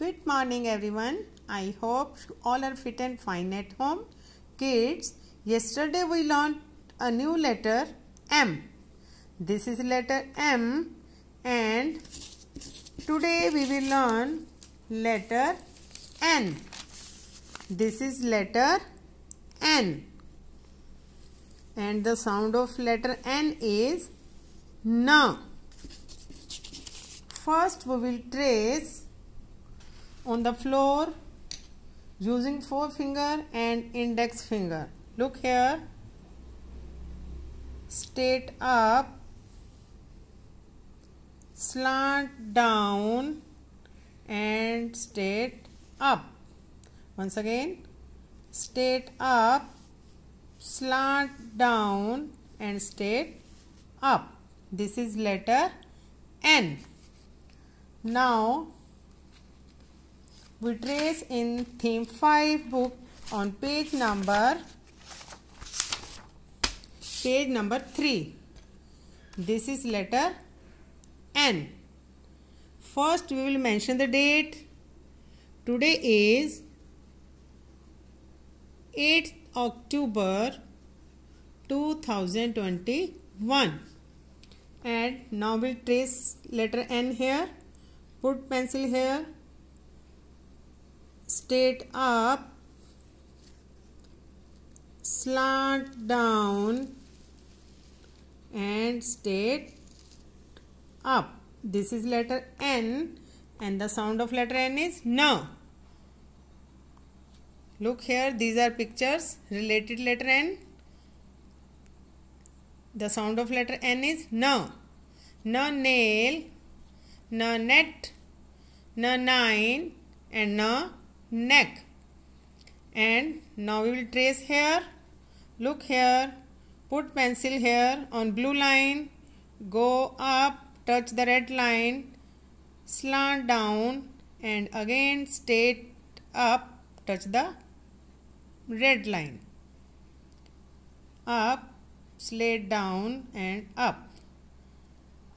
Good morning everyone. I hope all are fit and fine at home. Kids, yesterday we learned a new letter M. This is letter M and today we will learn letter N. This is letter N and the sound of letter N is na. First we will trace on the floor using forefinger and index finger. Look here. State up, slant down and state up. Once again, state up, slant down and state up. This is letter N. Now, we trace in theme 5 book on page number page number 3 this is letter N first we will mention the date today is 8th October 2021 and now we'll trace letter N here put pencil here State up slant down and state up this is letter n and the sound of letter n is na look here these are pictures related letter n the sound of letter n is na na nail na net na nine and na neck and now we will trace here look here put pencil here on blue line go up touch the red line slant down and again stay up touch the red line up slant down and up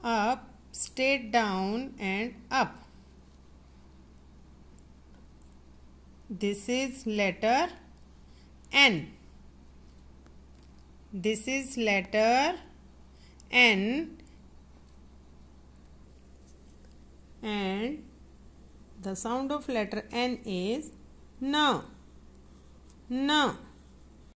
up straight down and up this is letter N this is letter N and the sound of letter N is na na